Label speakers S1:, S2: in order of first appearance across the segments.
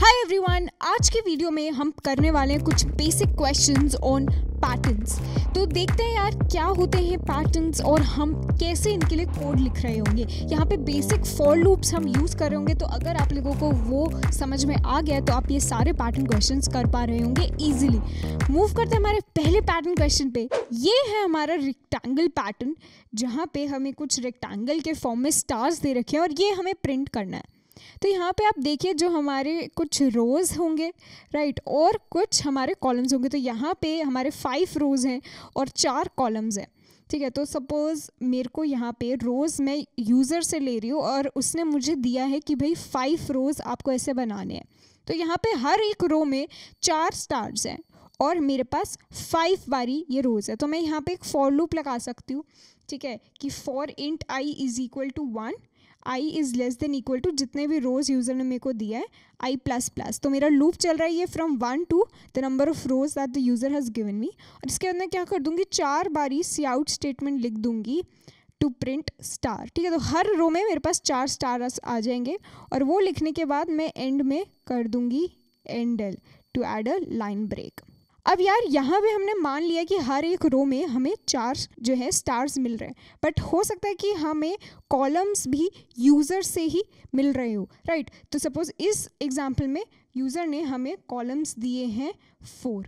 S1: Hi everyone आज के video में हम करने वाले हैं कुछ बेसिक क्वेश्चंस ऑन पैटर्न्स तो देखते हैं यार क्या होते हैं पैटर्न्स और हम कैसे इनके लिए कोड लिख रहे होंगे यहाँ पे बेसिक फॉर लूप्स हम यूज़ कर रहे होंगे तो अगर आप लोगों को वो समझ में आ गया तो आप ये सारे पैटर्न क्वेश्चंस कर पा रहे होंगे ईजिली मूव करते हैं हमारे पहले पैटर्न क्वेश्चन पे ये है हमारा रिक्टेंगल पैटर्न जहाँ पे हमें कुछ रेक्टेंगल के फॉर्म में स्टार्स दे रखे हैं और ये हमें प्रिंट करना है तो यहाँ पे आप देखिए जो हमारे कुछ रोज़ होंगे राइट और कुछ हमारे कॉलम्स होंगे तो यहाँ पे हमारे फाइव रोज़ हैं और चार कॉलम्स हैं ठीक है तो सपोज़ मेरे को यहाँ पे रोज़ मैं यूज़र से ले रही हूँ और उसने मुझे दिया है कि भाई फाइव रोज़ आपको ऐसे बनाने हैं तो यहाँ पे हर एक रो में चार स्टार्स हैं और मेरे पास फाइव बारी ये रोज़ है तो मैं यहाँ पे एक फॉर लूप लगा सकती हूँ ठीक है कि for int I is equal to one I is less than equal to जितने भी रोज़ यूज़र ने मेरे को दिया है आई प्लस प्लस तो मेरा लूप चल रहा है ये from one to the number of rows that the user has given me और इसके बाद मैं क्या कर दूँगी चार बारी सी आउट स्टेटमेंट लिख दूँगी टू प्रिंट स्टार ठीक है तो हर रो में मेरे पास चार स्टार आ जाएंगे और वो लिखने के बाद मैं एंड में कर दूँगी endl to add a line break अब यार यहाँ पे हमने मान लिया कि हर एक रो में हमें चार जो है स्टार्स मिल रहे हैं बट हो सकता है कि हमें कॉलम्स भी यूज़र से ही मिल रहे हो राइट right? तो सपोज़ इस एग्जाम्पल में यूज़र ने हमें कॉलम्स दिए हैं फोर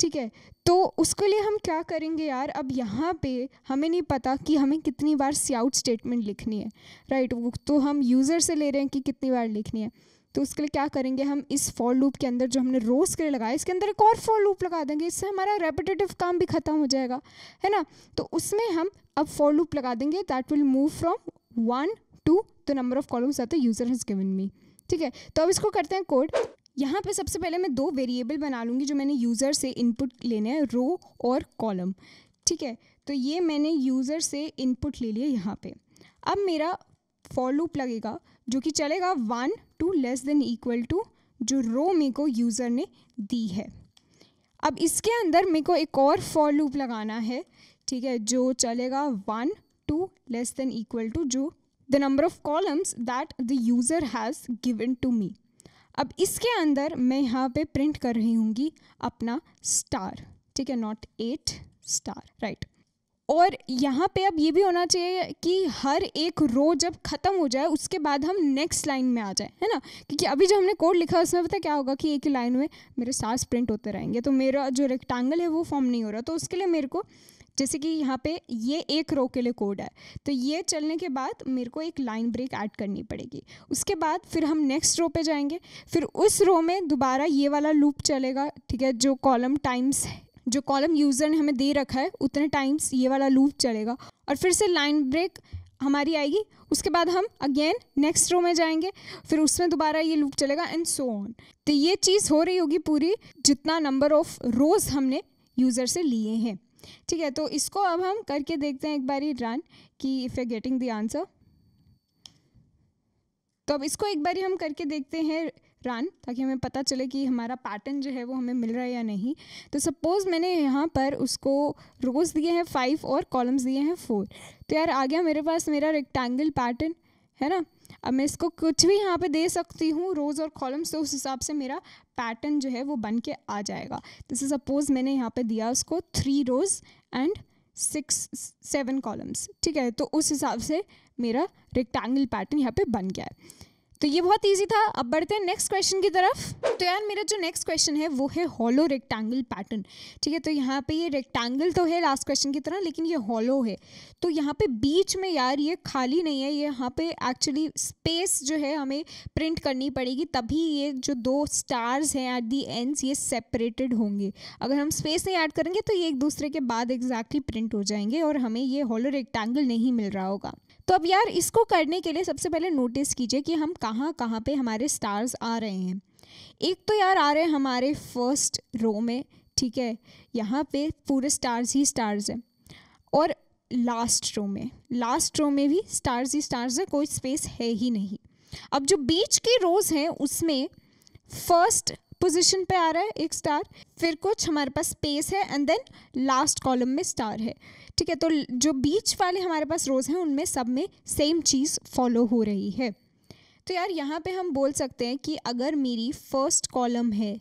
S1: ठीक है तो उसके लिए हम क्या करेंगे यार अब यहाँ पे हमें नहीं पता कि हमें कितनी बार आउट स्टेटमेंट लिखनी है राइट right? तो हम यूज़र से ले रहे हैं कि कितनी बार लिखनी है तो उसके लिए क्या करेंगे हम इस फॉर लूप के अंदर जो हमने रोज़ के लिए लगाया इसके अंदर एक और फॉर लूप लगा देंगे इससे हमारा रेपिटेटिव काम भी ख़त्म हो जाएगा है ना तो उसमें हम अब फॉर लूप लगा देंगे that will move from one to the number of columns आते the user has given me ठीक है तो अब इसको करते हैं कोड यहाँ पे सबसे पहले मैं दो वेरिएबल बना लूँगी जो मैंने यूज़र से इनपुट लेने हैं रो और कॉलम ठीक है तो ये मैंने यूज़र से इनपुट ले लिया यहाँ पे अब मेरा फॉर लूप लगेगा जो कि चलेगा one to less than equal to जो रो मेरे को यूज़र ने दी है अब इसके अंदर मेरे को एक और फॉर लूप लगाना है ठीक है जो चलेगा one to less than equal to जो the number of columns that the user has given to me अब इसके अंदर मैं यहाँ पे प्रिंट कर रही हूँगी अपना स्टार ठीक है नॉट एट स्टार राइट और यहाँ पे अब ये भी होना चाहिए कि हर एक रो जब ख़त्म हो जाए उसके बाद हम नेक्स्ट लाइन में आ जाए है ना क्योंकि अभी जो हमने कोड लिखा है उसमें पता क्या होगा कि एक ही लाइन में मेरे सांस प्रिंट होते रहेंगे तो मेरा जो रेक्टेंगल है वो फॉर्म नहीं हो रहा तो उसके लिए मेरे को जैसे कि यहाँ पे ये एक रो के लिए कोड है तो ये चलने के बाद मेरे को एक लाइन ब्रेक ऐड करनी पड़ेगी उसके बाद फिर हम नेक्स्ट रो पे जाएंगे फिर उस रो में दोबारा ये वाला लूप चलेगा ठीक है जो कॉलम टाइम्स जो कॉलम यूज़र ने हमें दे रखा है उतने टाइम्स ये वाला लूप चलेगा और फिर से लाइन ब्रेक हमारी आएगी उसके बाद हम अगेन नेक्स्ट रो में जाएंगे फिर उसमें दोबारा ये लूप चलेगा एंड सो ऑन तो ये चीज़ हो रही होगी पूरी जितना नंबर ऑफ रोज हमने यूज़र से लिए हैं ठीक है तो इसको अब हम करके देखते हैं एक बार ही रन कि if you getting the answer तो अब इसको एक बार हम करके देखते हैं रन ताकि हमें पता चले कि हमारा पैटर्न जो है वो हमें मिल रहा है या नहीं तो सपोज़ मैंने यहाँ पर उसको रोज़ दिए हैं फाइव और कॉलम्स दिए हैं फोर तो यार आ गया मेरे पास मेरा रेक्टेंगल पैटर्न है ना अब मैं इसको कुछ भी यहाँ पे दे सकती हूँ रोज़ और कॉलम्स तो उस हिसाब से मेरा पैटर्न जो है वो बन के आ जाएगा जैसे तो सपोज़ मैंने यहाँ पे दिया उसको three rows and six seven columns ठीक है तो उस हिसाब से मेरा रेक्टेंगल पैटर्न यहाँ पे बन गया है तो ये बहुत ईजी था अब बढ़ते हैं नेक्स्ट क्वेश्चन की तरफ तो यार मेरा जो नेक्स्ट क्वेश्चन है वो है हॉलो रेक्टेंगल पैटर्न ठीक है तो यहाँ पे ये रेक्टेंगल तो है लास्ट क्वेश्चन की तरह लेकिन ये हॉलो है तो यहाँ पे बीच में यार ये खाली नहीं है ये यहाँ पे एक्चुअली स्पेस जो है हमें प्रिंट करनी पड़ेगी तभी ये जो दो स्टार्स हैं एट दी एंड ये सेपरेटेड होंगे अगर हम स्पेस नहीं ऐड करेंगे तो ये एक दूसरे के बाद एग्जैक्टली प्रिंट हो जाएंगे और हमें ये हॉलो रेक्टेंगल नहीं मिल रहा होगा तो अब यार इसको करने के लिए सबसे पहले नोटिस कीजिए कि हम कहाँ कहाँ पे हमारे स्टार्स आ रहे हैं एक तो यार आ रहे हैं हमारे फर्स्ट रो में ठीक है यहाँ पे पूरे स्टार्स ही स्टार्स हैं और लास्ट रो में लास्ट रो में भी स्टार्स ही स्टार्स है कोई स्पेस है ही नहीं अब जो बीच के रोज हैं उसमें फर्स्ट पोजीशन पे आ रहा है एक स्टार फिर कुछ हमारे पास स्पेस है एंड देन लास्ट कॉलम में स्टार है ठीक है तो जो बीच वाले हमारे पास रोज़ हैं उनमें सब में सेम चीज़ फॉलो हो रही है तो यार यहाँ पे हम बोल सकते हैं कि अगर मेरी फर्स्ट कॉलम है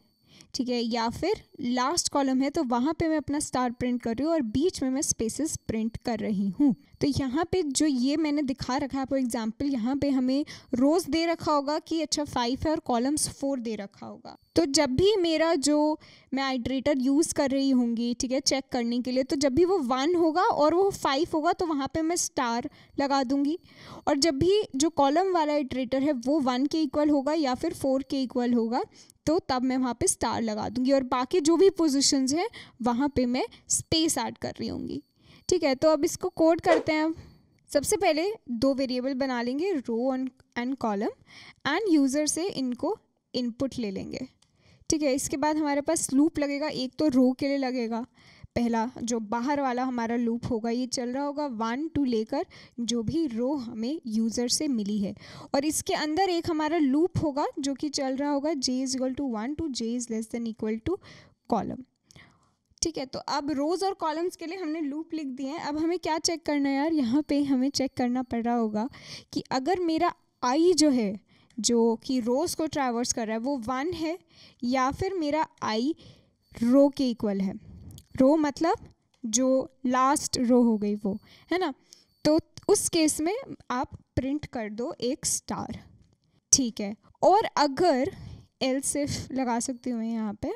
S1: ठीक है या फिर लास्ट कॉलम है तो वहाँ पे मैं अपना स्टार प्रिंट कर रही हूँ और बीच में मैं स्पेसेस प्रिंट कर रही हूँ तो यहाँ पे जो ये मैंने दिखा रखा है आपको एग्जाम्पल यहाँ पे हमें रोज़ दे रखा होगा कि अच्छा फाइव है और कॉलम्स फोर दे रखा होगा तो जब भी मेरा जो मैं आइड्रेटर यूज़ कर रही होंगी ठीक है चेक करने के लिए तो जब भी वो वन होगा और वो फाइव होगा तो वहाँ पे मैं स्टार लगा दूँगी और जब भी जो कॉलम वाला आइड्रेटर है वो वन के इक्वल होगा या फिर फोर के इक्वल होगा तो तब मैं वहाँ पे स्टार लगा दूँगी और बाकी जो भी पोजिशन हैं वहाँ पे मैं स्पेस ऐड कर रही हूँगी ठीक है तो अब इसको कोड करते हैं सबसे पहले दो वेरिएबल बना लेंगे row and column and user से इनको इनपुट ले लेंगे ठीक है इसके बाद हमारे पास लूप लगेगा एक तो रो के लिए लगेगा पहला जो बाहर वाला हमारा लूप होगा ये चल रहा होगा वन टू लेकर जो भी रो हमें यूज़र से मिली है और इसके अंदर एक हमारा लूप होगा जो कि चल रहा होगा J is equal to one to J is less than equal to column ठीक है तो अब रोज़ और कॉलम्स के लिए हमने लूप लिख दिए हैं अब हमें क्या चेक करना है यार यहाँ पे हमें चेक करना पड़ रहा होगा कि अगर मेरा आई जो है जो कि रोज़ को ट्रैवर्स कर रहा है वो वन है या फिर मेरा आई रो के इक्वल है रो मतलब जो लास्ट रो हो गई वो है ना तो उस केस में आप प्रिंट कर दो एक स्टार ठीक है और अगर एल सिर्फ लगा सकते हूँ यहाँ पर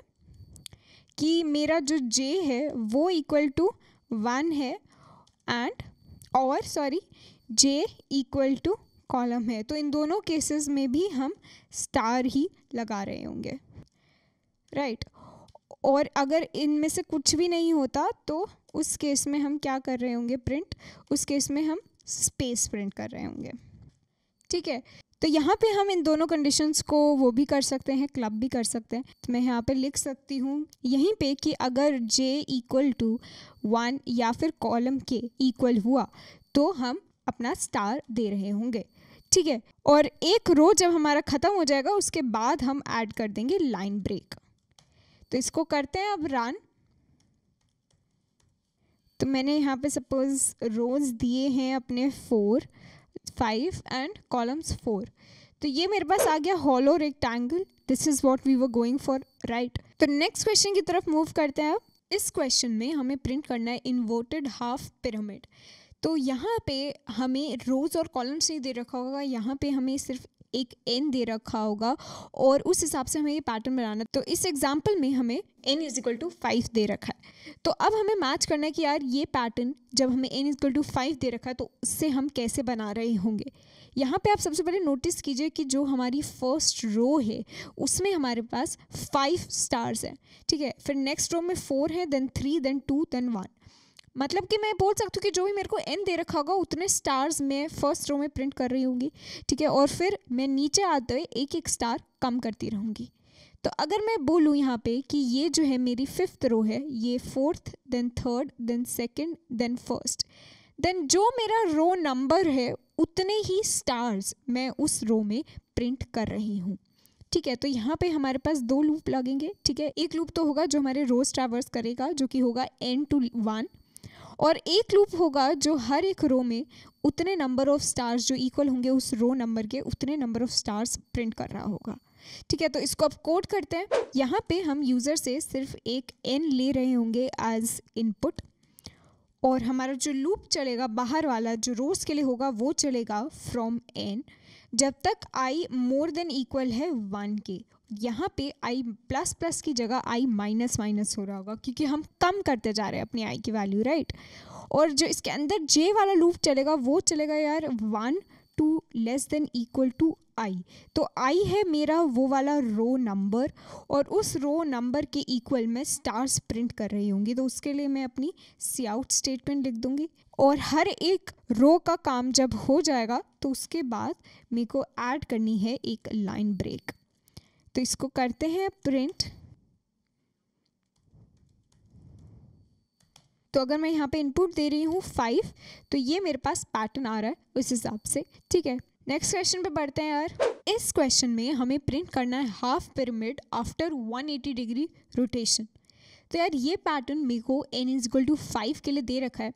S1: कि मेरा जो जे है वो इक्वल टू वन है एंड और sorry J equal to column है तो इन दोनों केसेस में भी हम स्टार ही लगा रहे होंगे राइट right. और अगर इनमें से कुछ भी नहीं होता तो उस केस में हम क्या कर रहे होंगे प्रिंट उस केस में हम स्पेस प्रिंट कर रहे होंगे ठीक है तो यहाँ पे हम इन दोनों कंडीशंस को वो भी कर सकते हैं क्लब भी कर सकते हैं तो मैं यहाँ पे लिख सकती हूँ यहीं पे कि अगर जे इक्वल टू वन या फिर कॉलम के इक्वल हुआ तो हम अपना स्टार दे रहे होंगे ठीक है और एक रो जब हमारा ख़त्म हो जाएगा उसके बाद हम ऐड कर देंगे लाइन ब्रेक तो इसको करते हैं अब रन तो मैंने यहाँ पे सपोज़ रोज़ दिए हैं अपने four five and columns four तो ये मेरे पास आ गया hollow rectangle this is what we were going for right तो नेक्स्ट क्वेश्चन की तरफ मूव करते हैं अब इस क्वेश्चन में हमें प्रिंट करना है इन्वर्टेड हाफ पिरामिड तो यहाँ पे हमें रोज़ और कॉलम्स नहीं दे रखा होगा यहाँ पे हमें सिर्फ एक एन दे रखा होगा और उस हिसाब से हमें ये पैटर्न बनाना तो इस एग्जाम्पल में हमें N is equal to five दे रखा है तो अब हमें मैच करना है कि यार ये पैटर्न जब हमें N is equal to five दे रखा है तो उससे हम कैसे बना रहे होंगे यहाँ पे आप सबसे पहले नोटिस कीजिए कि जो हमारी फर्स्ट रो है उसमें हमारे पास फाइव स्टार्स हैं ठीक है फिर नेक्स्ट रो में फोर है then three then two then one मतलब कि मैं बोल सकती हूँ कि जो भी मेरे को एन दे रखा होगा उतने स्टार्स मैं फर्स्ट रो में प्रिंट कर रही होंगी ठीक है और फिर मैं नीचे आते हुए एक एक स्टार कम करती रहूँगी तो अगर मैं बोलूँ यहाँ पे कि ये जो है मेरी फिफ्थ रो है ये fourth then third then second then first then जो मेरा रो नंबर है उतने ही स्टार्स मैं उस रो में प्रिंट कर रही हूँ ठीक है तो यहाँ पे हमारे पास दो लूप लगेंगे ठीक है एक लूप तो होगा जो हमारे रोज ट्रैवर्स करेगा जो कि होगा एन टू वन और एक लूप होगा जो हर एक रो में उतने नंबर ऑफ स्टार्स जो इक्वल होंगे उस रो नंबर के उतने नंबर ऑफ स्टार्स प्रिंट कर रहा होगा ठीक है तो इसको आप कोड करते हैं यहाँ पे हम यूज़र से सिर्फ एक एन ले रहे होंगे एज इनपुट और हमारा जो लूप चलेगा बाहर वाला जो रोज के लिए होगा वो चलेगा फ्रॉम एन जब तक आई मोर देन इक्वल है वन के यहाँ पे आई प्लस प्लस की जगह आई माइनस माइनस हो रहा होगा क्योंकि हम कम करते जा रहे हैं अपनी आई की वैल्यू राइट और जो इसके अंदर जे वाला लूप चलेगा वो चलेगा यार one to less than equal to आई तो आई है मेरा वो वाला रो नंबर और उस रो नंबर के इक्वल मैं स्टार्स प्रिंट कर रही होंगी तो उसके लिए मैं अपनी सी आउट स्टेटमेंट लिख दूंगी और हर एक रो का काम जब हो जाएगा तो उसके बाद मेरे को ऐड करनी है एक लाइन ब्रेक तो इसको करते हैं प्रिंट तो अगर मैं यहाँ पे इनपुट दे रही हूँ फाइव तो ये मेरे पास पैटर्न आ रहा है उस हिसाब से ठीक है नेक्स्ट क्वेश्चन पे बढ़ते हैं यार इस क्वेश्चन में हमें प्रिंट करना है half pyramid after 180 degree rotation तो यार ये पैटर्न मेरे को N is equal to five के लिए दे रखा है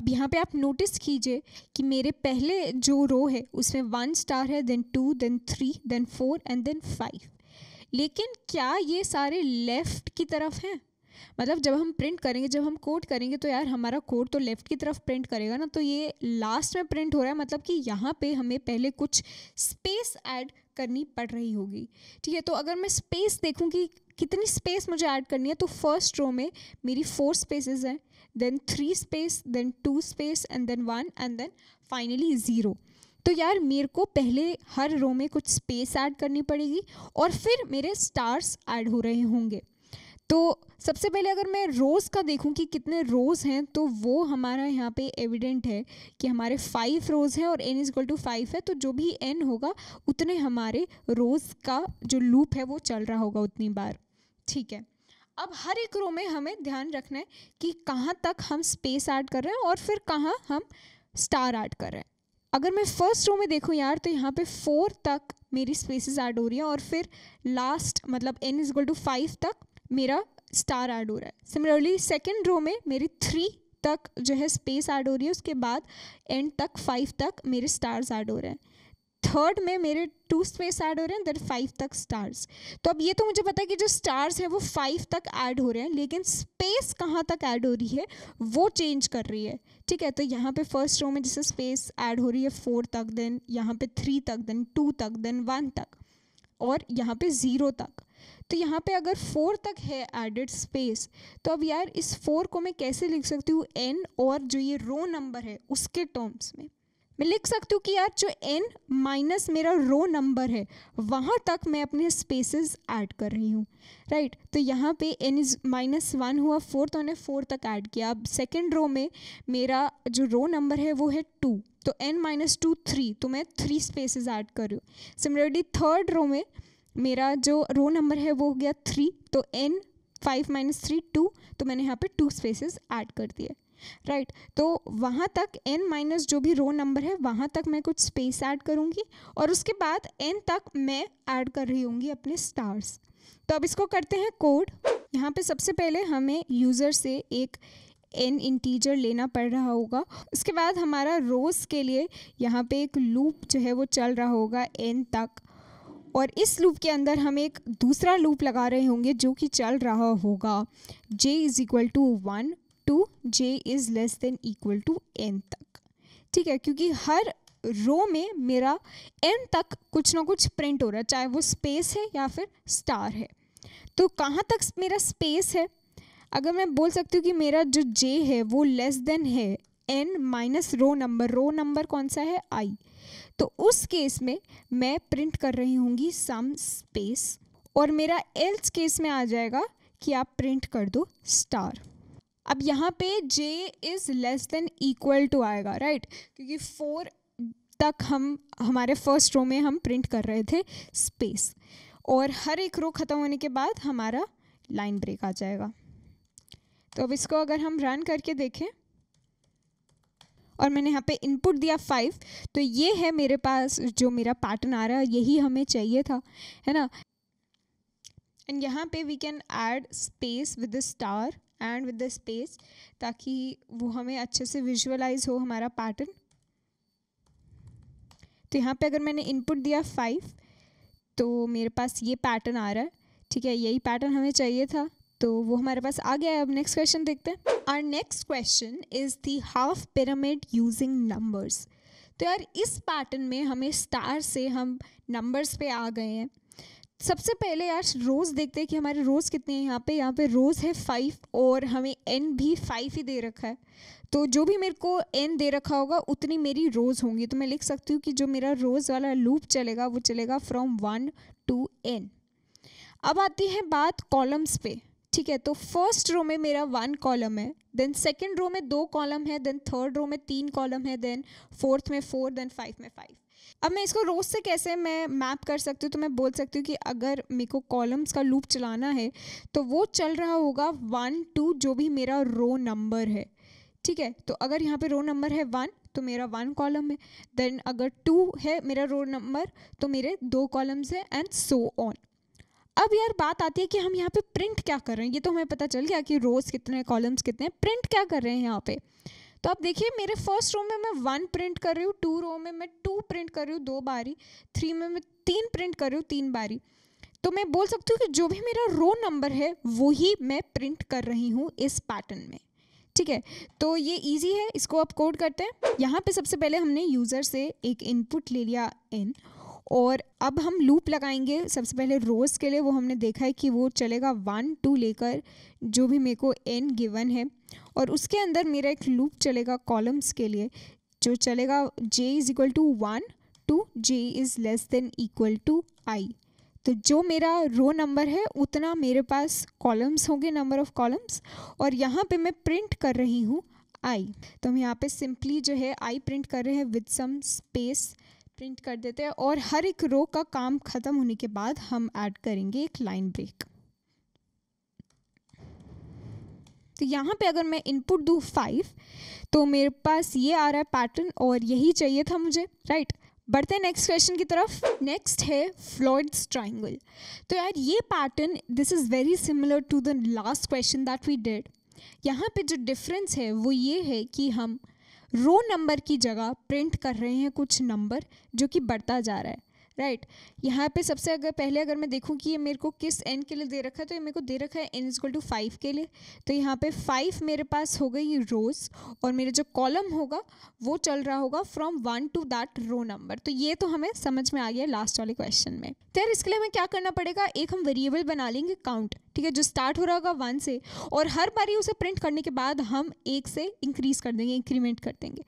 S1: अब यहाँ पे आप नोटिस कीजिए कि मेरे पहले जो रो है उसमें वन स्टार है then two then three then four and then five लेकिन क्या ये सारे लेफ़्ट की तरफ हैं मतलब जब हम प्रिंट करेंगे जब हम कोड करेंगे तो यार हमारा कोड तो लेफ़्ट की तरफ प्रिंट करेगा ना तो ये लास्ट में प्रिंट हो रहा है मतलब कि यहाँ पे हमें पहले कुछ स्पेस ऐड करनी पड़ रही होगी ठीक है तो अगर मैं स्पेस देखूँ कि कितनी स्पेस मुझे ऐड करनी है तो फर्स्ट रो में मेरी फोर स्पेसेस हैं then three space then two space and then one and then finally zero तो यार मेरे को पहले हर रो में कुछ स्पेस ऐड करनी पड़ेगी और फिर मेरे स्टार्स ऐड हो रहे होंगे तो सबसे पहले अगर मैं रोज़ का देखूं कि कितने रोज़ हैं तो वो हमारा यहाँ पे एविडेंट है कि हमारे फाइव रोज़ हैं और N is equal to five है तो जो भी एन होगा उतने हमारे रोज़ का जो लूप है वो चल रहा होगा उतनी बार ठीक है अब हर एक रो में हमें ध्यान रखना है कि कहाँ तक हम स्पेस ऐड कर रहे हैं और फिर कहाँ हम स्टार ऐड कर रहे हैं अगर मैं फर्स्ट रो में देखूँ यार तो यहाँ पे फोर तक मेरी स्पेसेस ऐड हो रही हैं और फिर लास्ट मतलब N is equal to five तक मेरा स्टार ऐड हो रहा है सिमिलरली सेकेंड रो में मेरी थ्री तक जो है स्पेस ऐड हो रही है उसके बाद एंड तक फाइव तक मेरे स्टार्स ऐड हो रहे हैं थर्ड में मेरे टू स्पेस ऐड हो रहे हैं देर फाइव तक स्टार्स तो अब ये तो मुझे पता है कि जो स्टार्स हैं वो फाइव तक ऐड हो रहे हैं लेकिन स्पेस कहाँ तक ऐड हो रही है वो चेंज कर रही है ठीक है तो यहाँ पे फर्स्ट रो में जैसे स्पेस ऐड हो रही है फोर तक देन यहाँ पे थ्री तक देन टू तक देन वन तक और यहाँ पे ज़ीरो तक तो यहाँ पे अगर फोर तक है एडेड स्पेस तो अब यार इस फोर को मैं कैसे लिख सकती हूँ एन और जो ये रो नंबर है उसके टर्म्स में मैं लिख सकती हूँ कि यार जो एन माइनस मेरा रो नंबर है वहाँ तक मैं अपने स्पेसेस ऐड कर रही हूँ राइट right? तो यहाँ पे एन इज माइनस वन हुआ फोर तो मैंने फोर तक ऐड किया अब सेकेंड रो में मेरा जो रो नंबर है वो है टू तो एन माइनस टू थ्री तो मैं थ्री स्पेसेस ऐड कर रही हूँ सिमिलरली थर्ड रो में मेरा जो रो नंबर है वो हो गया थ्री तो N five minus three two तो मैंने यहाँ पे टू स्पेसेस ऐड कर दिए राइट right, तो वहाँ तक एन माइनस जो भी रो नंबर है वहाँ तक मैं कुछ स्पेस ऐड करूँगी और उसके बाद एन तक मैं ऐड कर रही हूँगी अपने स्टार्स तो अब इसको करते हैं कोड यहाँ पे सबसे पहले हमें यूज़र से एक एन इंटीजर लेना पड़ रहा होगा उसके बाद हमारा रोज़ के लिए यहाँ पे एक लूप जो है वो चल रहा होगा एन तक और इस लूप के अंदर हम एक दूसरा लूप लगा रहे होंगे जो कि चल रहा होगा J is equal to one to J is less than equal to N तक ठीक है क्योंकि हर रो में मेरा एन तक कुछ ना कुछ प्रिंट हो रहा है चाहे वो स्पेस है या फिर स्टार है तो कहाँ तक मेरा स्पेस है अगर मैं बोल सकती हूँ कि मेरा जो जे है वो लेस देन है N minus row number row number कौन सा है आई तो उस केस में मैं प्रिंट कर रही हूँगी सम स्पेस और मेरा एल्स केस में आ जाएगा कि आप प्रिंट कर दो स्टार अब यहाँ पे J is less than equal to आएगा राइट क्योंकि फोर तक हम हमारे फर्स्ट रो में हम प्रिंट कर रहे थे स्पेस और हर एक रो ख़त्म होने के बाद हमारा लाइन ब्रेक आ जाएगा तो अब इसको अगर हम रन करके देखें और मैंने यहाँ पे इनपुट दिया फाइव तो ये है मेरे पास जो मेरा पैटर्न आ रहा है यही हमें चाहिए था है ना एंड यहाँ पे we can add space with star and with the space ताकि वो हमें अच्छे से विजुअलाइज हो हमारा पैटर्न तो यहाँ पे अगर मैंने इनपुट दिया फाइव तो मेरे पास ये पैटर्न आ रहा है ठीक है यही पैटर्न हमें चाहिए था तो वो हमारे पास आ गया है अब नेक्स्ट क्वेश्चन देखते हैं our next question is the half pyramid using numbers तो यार इस पैटर्न में हमें स्टार से हम नंबर्स पे आ गए हैं सबसे पहले यार रोज़ देखते हैं कि हमारे रोज़ कितने हैं यहाँ पे यहाँ पे रोज़ है फाइव और हमें एन भी फाइव ही दे रखा है तो जो भी मेरे को एन दे रखा होगा उतनी मेरी रोज़ होंगी तो मैं लिख सकती हूँ कि जो मेरा रोज़ वाला लूप चलेगा वो चलेगा फ्रॉम वन टू एन अब आती है बात कॉलम्स पे ठीक है तो फर्स्ट रो में मेरा वन कॉलम है देन सेकेंड रो में दो कॉलम है देन थर्ड रो में तीन कॉलम है देन फोर्थ में फोर देन फाइव में फाइव अब मैं इसको रोज़ से कैसे मैं मैप कर सकती हूँ तो मैं बोल सकती हूँ कि अगर मेरे को कॉलम्स का लूप चलाना है तो वो चल रहा होगा वन टू जो भी मेरा रो नंबर है ठीक है तो अगर यहाँ पे रो नंबर है वन तो मेरा वन कॉलम है देन अगर टू है मेरा रो नंबर तो मेरे दो कॉलम्स है एंड सो ऑन अब यार बात आती है कि हम यहाँ पे प्रिंट क्या कर रहे हैं ये तो हमें पता चल गया कि रोज़ कितने कॉलम्स कितने प्रिंट क्या कर रहे हैं यहाँ पे तो आप देखिए मेरे फर्स्ट रो में मैं वन प्रिंट कर रही हूँ टू रो में मैं टू प्रिंट कर रही हूँ दो बारी थ्री में मैं तीन प्रिंट कर रही हूँ तीन बारी तो मैं बोल सकती हूँ कि जो भी मेरा रो नंबर है वो ही मैं प्रिंट कर रही हूँ इस पैटर्न में ठीक है तो ये इजी है इसको आप कोड करते हैं यहाँ पर सबसे पहले हमने यूज़र से एक इनपुट ले लिया एन और अब हम लूप लगाएंगे सबसे पहले रोज़ के लिए वो हमने देखा है कि वो चलेगा वन टू लेकर जो भी मेरे को एन गिवन है और उसके अंदर मेरा एक लूप चलेगा कॉलम्स के लिए जो चलेगा j is equal to one to J is less than equal to आई तो जो मेरा रो नंबर है उतना मेरे पास कॉलम्स होंगे नंबर ऑफ़ कॉलम्स और यहाँ पे मैं प्रिंट कर रही हूँ आई तो हम यहाँ पे सिंपली जो है आई प्रिंट कर रहे हैं विद सम स्पेस प्रिंट कर देते हैं और हर एक रो का काम ख़त्म होने के बाद हम ऐड करेंगे एक लाइन ब्रेक तो यहाँ पे अगर मैं इनपुट दूँ फाइव तो मेरे पास ये आ रहा है पैटर्न और यही चाहिए था मुझे राइट बढ़ते हैं नेक्स्ट क्वेश्चन की तरफ नेक्स्ट है फ्लॉइड्स ट्राइंगल तो यार ये pattern this is very similar to the last question that we did यहाँ पे जो डिफरेंस है वो ये है कि हम रो नंबर की जगह प्रिंट कर रहे हैं कुछ नंबर जो कि बढ़ता जा रहा है राइट right. यहाँ पे सबसे अगर पहले अगर मैं देखूँ कि ये मेरे को किस एन के लिए दे रखा है तो ये मेरे को दे रखा है एन इजक्ल टू फाइव के लिए तो यहाँ पे फाइव मेरे पास हो गई रोज़ और मेरा जो कॉलम होगा वो चल रहा होगा from one to that row number तो ये तो हमें समझ में आ गया लास्ट वाले क्वेश्चन में तो इसके लिए हमें क्या करना पड़ेगा एक हम वेरिएबल बना लेंगे काउंट ठीक है जो स्टार्ट हो रहा होगा वन से और हर बारी उसे प्रिंट करने के बाद हम एक से इंक्रीज़ कर देंगे इंक्रीमेंट कर देंगे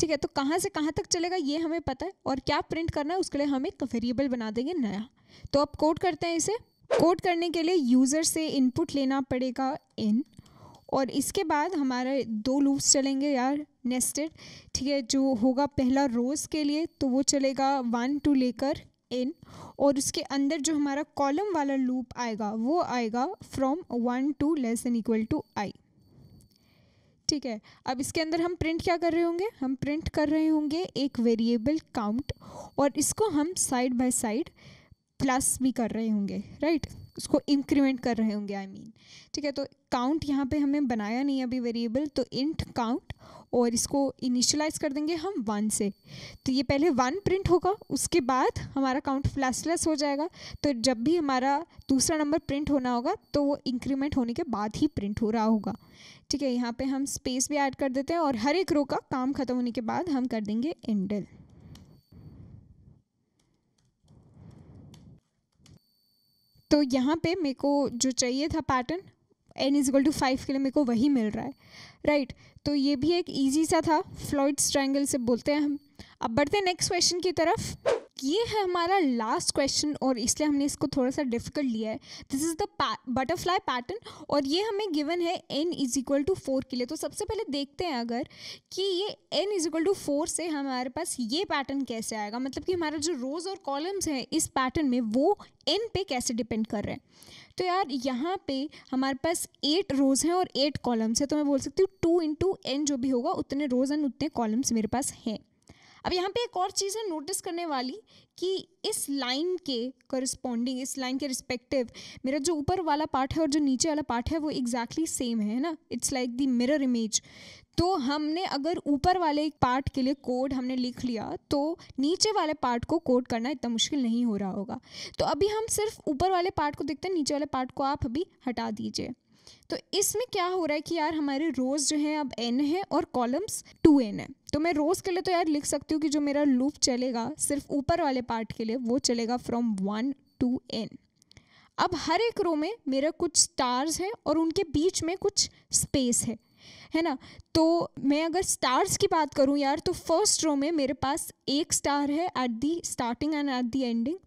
S1: ठीक है तो कहाँ से कहाँ तक चलेगा ये हमें पता है और क्या प्रिंट करना है उसके लिए हम एक वेरिएबल बना देंगे नया तो अब कोड करते हैं इसे कोड करने के लिए यूज़र से इनपुट लेना पड़ेगा इन और इसके बाद हमारे दो लूप्स चलेंगे यार नेस्टेड ठीक है जो होगा पहला रोज़ के लिए तो वो चलेगा वन टू लेकर इन और उसके अंदर जो हमारा कॉलम वाला लूप आएगा वो आएगा from one to less n equal to i ठीक है अब इसके अंदर हम प्रिंट क्या कर रहे होंगे हम प्रिंट कर रहे होंगे एक वेरिएबल काउंट और इसको हम साइड बाय साइड प्लस भी कर रहे होंगे राइट right? उसको इंक्रीमेंट कर रहे होंगे आई मीन ठीक है तो काउंट यहाँ पे हमें बनाया नहीं अभी वेरिएबल तो इंट काउंट और इसको इनिशलाइज़ कर देंगे हम वन से तो ये पहले वन प्रिंट होगा उसके बाद हमारा काउंट फ्लैशलेस हो जाएगा तो जब भी हमारा दूसरा नंबर प्रिंट होना होगा तो वो इंक्रीमेंट होने के बाद ही प्रिंट हो रहा होगा ठीक है यहाँ पे हम स्पेस भी ऐड कर देते हैं और हर एक रो का काम ख़त्म होने के बाद हम कर देंगे एंडल तो यहाँ पे मेरे को जो चाहिए था pattern n is equal to five के लिए मेरे को वही मिल रहा है राइट right, तो ये भी एक ईजी सा था फ्लॉइड्स ट्राइंगल से बोलते हैं हम अब बढ़ते हैं नेक्स्ट क्वेश्चन की तरफ ये है हमारा लास्ट क्वेश्चन और इसलिए हमने इसको थोड़ा सा डिफिकल्ट लिया है this is the butterfly pattern और ये हमें गिवन है n is equal to four के लिए तो सबसे पहले देखते हैं अगर कि ये n is equal to four से हमारे पास ये पैटर्न कैसे आएगा मतलब कि हमारा जो रोज़ और कॉलम्स हैं इस पैटर्न में वो एन पे कैसे डिपेंड कर रहे हैं तो यार यहाँ पे हमारे पास एट रोज़ हैं और एट कॉलम्स हैं तो मैं बोल सकती हूँ टू इंटू एन जो भी होगा उतने रोज़ एंड उतने कॉलम्स मेरे पास हैं अब यहाँ पे एक और चीज़ है नोटिस करने वाली कि इस लाइन के करस्पॉन्डिंग इस लाइन के रिस्पेक्टिव मेरा जो ऊपर वाला पार्ट है और जो नीचे वाला पार्ट है वो एग्जैक्टली exactly सेम है ना it's like the mirror image तो हमने अगर ऊपर वाले पार्ट के लिए कोड हमने लिख लिया तो नीचे वाले पार्ट को कोड करना इतना मुश्किल नहीं हो रहा होगा तो अभी हम सिर्फ ऊपर वाले पार्ट को देखते हैं नीचे वाले पार्ट को आप अभी हटा दीजिए तो इसमें क्या हो रहा है कि यार हमारे रोज़ जो है अब एन है और कॉलम्स टू एन है तो मैं रोज़ के लिए तो यार लिख सकती हूँ कि जो मेरा लूप चलेगा सिर्फ ऊपर वाले पार्ट के लिए वो चलेगा फ्रॉम वन टू एन अब हर एक रो में मेरा कुछ स्टार्स है और उनके बीच में कुछ स्पेस है है ना तो मैं अगर स्टार्स की बात करूँ यार तो फर्स्ट रो में मेरे पास एक स्टार है at the starting and at the ending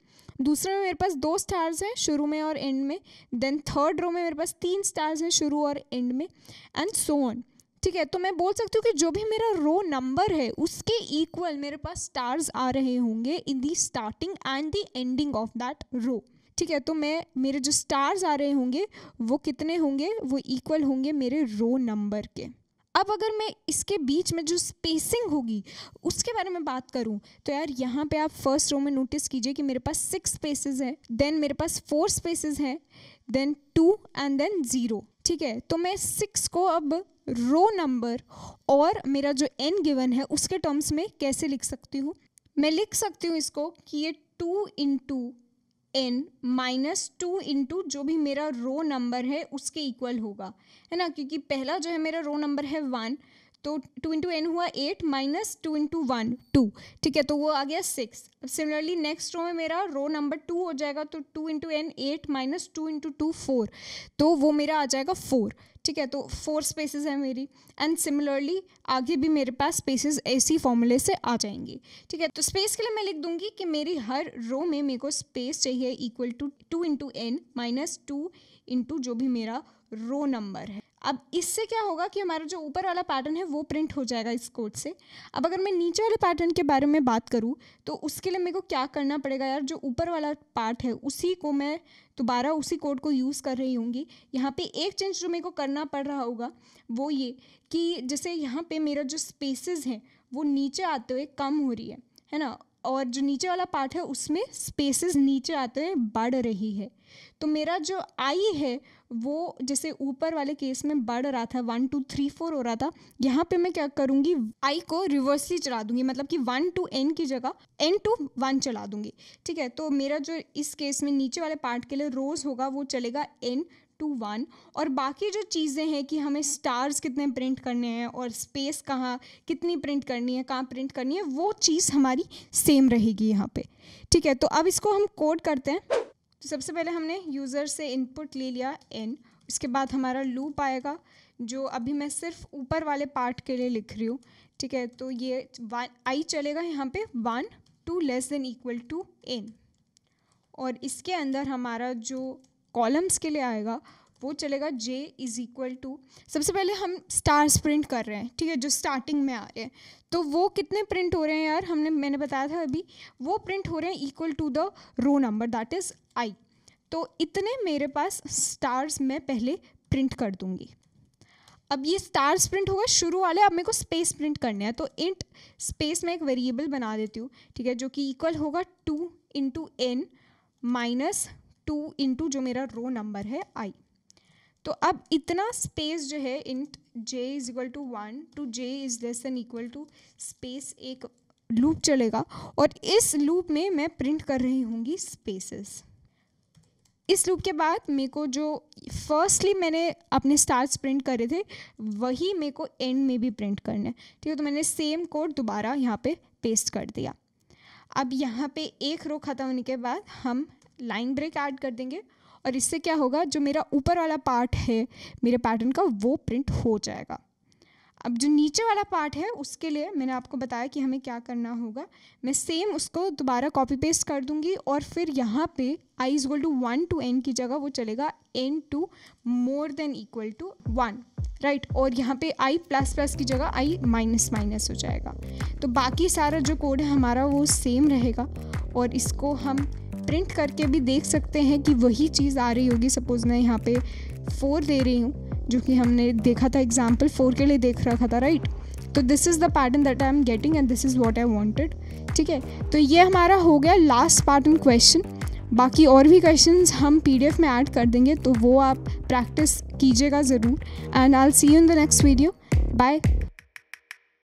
S1: दूसरे में मेरे पास दो स्टार्स हैं शुरू में और एंड में देन थर्ड रो में मेरे पास तीन स्टार्स हैं शुरू और एंड में एंड सो ऑन ठीक है तो मैं बोल सकती हूँ कि जो भी मेरा रो नंबर है उसके इक्वल मेरे पास स्टार्स आ रहे होंगे in the starting and the ending of that row ठीक है तो मैं मेरे जो स्टार्स आ रहे होंगे वो कितने होंगे वो इक्वल होंगे मेरे रो नंबर के अब अगर मैं इसके बीच में जो स्पेसिंग होगी उसके बारे में बात करूं तो यार यहाँ पे आप फर्स्ट रो में नोटिस कीजिए कि मेरे पास सिक्स स्पेसेस है देन मेरे पास फोर स्पेसेस है then two and then zero ठीक है तो मैं सिक्स को अब रो नंबर और मेरा जो एन गिवन है उसके टर्म्स में कैसे लिख सकती हूँ मैं लिख सकती हूँ इसको कि ये two into n minus two into जो भी मेरा रो नंबर है उसके इक्वल होगा है ना क्योंकि पहला जो है मेरा रो नंबर है वन तो टू इंटू एन हुआ at minus two into one two ठीक है तो वो आ गया सिक्स अब सिमिलरली नेक्स्ट रो में मेरा रो नंबर टू हो जाएगा तो two into n at minus two into two four तो वो मेरा आ जाएगा फोर ठीक है तो फोर स्पेसेस है मेरी एंड सिमिलरली आगे भी मेरे पास स्पेसेस ऐसी फॉर्मूले से आ जाएंगी ठीक है तो स्पेस के लिए मैं लिख दूंगी कि मेरी हर रो में मेरे को स्पेस चाहिए equal to two into n minus two into जो भी मेरा रो नंबर है अब इससे क्या होगा कि हमारा जो ऊपर वाला पैटर्न है वो प्रिंट हो जाएगा इस कोड से अब अगर मैं नीचे वाले पैटर्न के बारे में बात करूँ तो उसके लिए मेरे को क्या करना पड़ेगा यार जो ऊपर वाला पार्ट है उसी को मैं दोबारा उसी कोड को यूज़ कर रही होंगी यहाँ पे एक चेंज जो मेरे को करना पड़ रहा होगा वो ये कि जैसे यहाँ पे मेरा जो स्पेसेस हैं वो नीचे आते हुए कम हो रही है है ना और जो नीचे वाला पार्ट है उसमें स्पेसेस नीचे आते हुए बढ़ रही है तो मेरा जो आई है वो जैसे ऊपर वाले केस में बढ़ रहा था वन टू थ्री फोर हो रहा था यहाँ पे मैं क्या करूँगी आई को रिवर्सली चला दूंगी मतलब कि वन टू एन की जगह एन टू वन चला दूंगी ठीक है तो मेरा जो इस केस में नीचे वाले पार्ट के लिए रोज़ होगा वो चलेगा एन टू वन और बाकी जो चीज़ें हैं कि हमें स्टार्स कितने प्रिंट करने हैं और स्पेस कहाँ कितनी प्रिंट करनी है कहाँ प्रिंट करनी है वो चीज़ हमारी सेम रहेगी यहाँ पे ठीक है तो अब इसको हम कोड करते हैं तो सबसे पहले हमने यूज़र से इनपुट ले लिया एन उसके बाद हमारा लूप आएगा जो अभी मैं सिर्फ ऊपर वाले पार्ट के लिए लिख रही हूँ ठीक है तो ये वन आई चलेगा यहाँ पे one to less than equal to n और इसके अंदर हमारा जो कॉलम्स के लिए आएगा वो चलेगा जे इज़ इक्वल टू सबसे पहले हम स्टार्स प्रिंट कर रहे हैं ठीक है जो स्टार्टिंग में आ रहे हैं तो वो कितने प्रिंट हो रहे हैं यार हमने मैंने बताया था अभी वो प्रिंट हो रहे हैं equal to the row number that is i तो इतने मेरे पास स्टार्स मैं पहले प्रिंट कर दूंगी अब ये स्टार्स प्रिंट होगा शुरू वाले अब मेरे को स्पेस प्रिंट करने हैं तो इंट स्पेस में एक वेरिएबल बना देती हूँ ठीक है जो कि इक्वल होगा two into n minus two into जो मेरा रो नंबर है आई तो अब इतना स्पेस जो है int j is equal to one to j is less than equal to space एक लूप चलेगा और इस लूप में मैं प्रिंट कर रही हूँगी स्पेसेस इस लूप के बाद मेरे को जो फर्स्टली मैंने अपने स्टार्स प्रिंट करे थे वही मेरे को एंड में भी प्रिंट करना है ठीक है तो मैंने सेम कोड दोबारा यहाँ पे पेस्ट कर दिया अब यहाँ पे एक रो ख़त्म होने के बाद हम लाइन ब्रेक ऐड कर देंगे और इससे क्या होगा जो मेरा ऊपर वाला पार्ट है मेरे पैटर्न का वो प्रिंट हो जाएगा अब जो नीचे वाला पार्ट है उसके लिए मैंने आपको बताया कि हमें क्या करना होगा मैं सेम उसको दोबारा कॉपी पेस्ट कर दूंगी और फिर यहाँ पे i is equal to one to n की जगह वो चलेगा n to more than equal to one right और यहाँ पे आई प्लस प्लस की जगह आई माइनस माइनस हो जाएगा तो बाकी सारा जो कोड है हमारा वो सेम रहेगा और इसको हम प्रिंट करके भी देख सकते हैं कि वही चीज़ आ रही होगी सपोज़ मैं यहाँ पे फोर दे रही हूँ जो कि हमने देखा था एग्जाम्पल फोर के लिए देख रखा था राइट तो this is the pattern that I am getting and this is what I wanted ठीक है तो ये हमारा हो गया लास्ट पैटर्न क्वेश्चन बाकी और भी क्वेश्चन हम पी डी एफ में ऐड कर देंगे तो वो आप प्रैक्टिस कीजिएगा ज़रूर and I see you in the next video bye